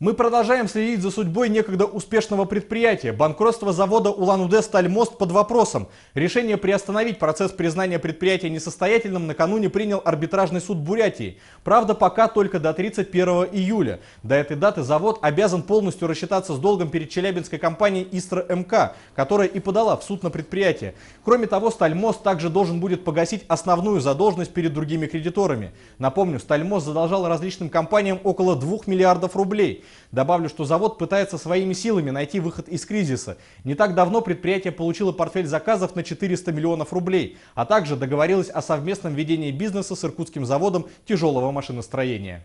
Мы продолжаем следить за судьбой некогда успешного предприятия. Банкротство завода Улан-Удэ «Стальмост» под вопросом. Решение приостановить процесс признания предприятия несостоятельным накануне принял арбитражный суд Бурятии. Правда, пока только до 31 июля. До этой даты завод обязан полностью рассчитаться с долгом перед челябинской компанией «Истра МК», которая и подала в суд на предприятие. Кроме того, «Стальмост» также должен будет погасить основную задолженность перед другими кредиторами. Напомню, «Стальмост» задолжал различным компаниям около 2 миллиардов рублей. Добавлю, что завод пытается своими силами найти выход из кризиса. Не так давно предприятие получило портфель заказов на 400 миллионов рублей, а также договорилось о совместном ведении бизнеса с Иркутским заводом тяжелого машиностроения.